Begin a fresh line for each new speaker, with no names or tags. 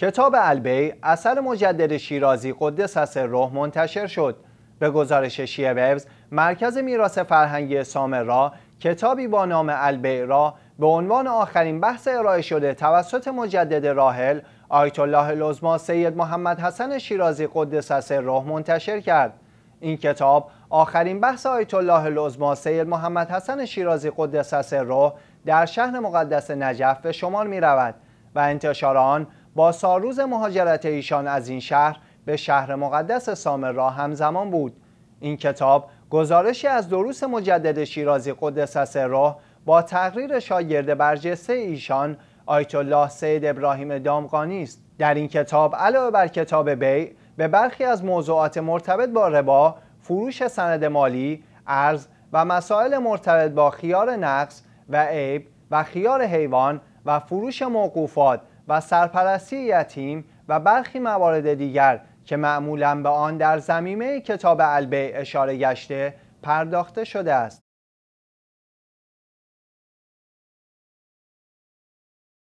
کتاب البی اثر مجدد شیرازی قدس سر روح منتشر شد به گزارش شیعه ویوز مرکز میراث فرهنگی سامرا کتابی با نام البی را به عنوان آخرین بحث ارائه شده توسط مجدد راحل آیت الله لزما سید محمد حسن شیرازی قدس روح منتشر کرد این کتاب آخرین بحث آیت الله لزما سید محمد حسن شیرازی قدس روح در شهر مقدس نجف به شمار می رود و انتشار آن با سالروز مهاجرت ایشان از این شهر به شهر مقدس سامر را همزمان بود این کتاب گزارشی از دروس مجدد شیرازی قدس سره با تقریر شاگرد برجسته ایشان آیت الله سید ابراهیم دامغانی است در این کتاب علاوه بر کتاب بی به برخی از موضوعات مرتبط با ربا فروش سند مالی ارز و مسائل مرتبط با خیار نقص و عیب و خیار حیوان و فروش موقوفات و سرپرستی یتیم و برخی موارد دیگر که معمولا به آن در زمینه کتاب البی اشاره گشته پرداخته شده است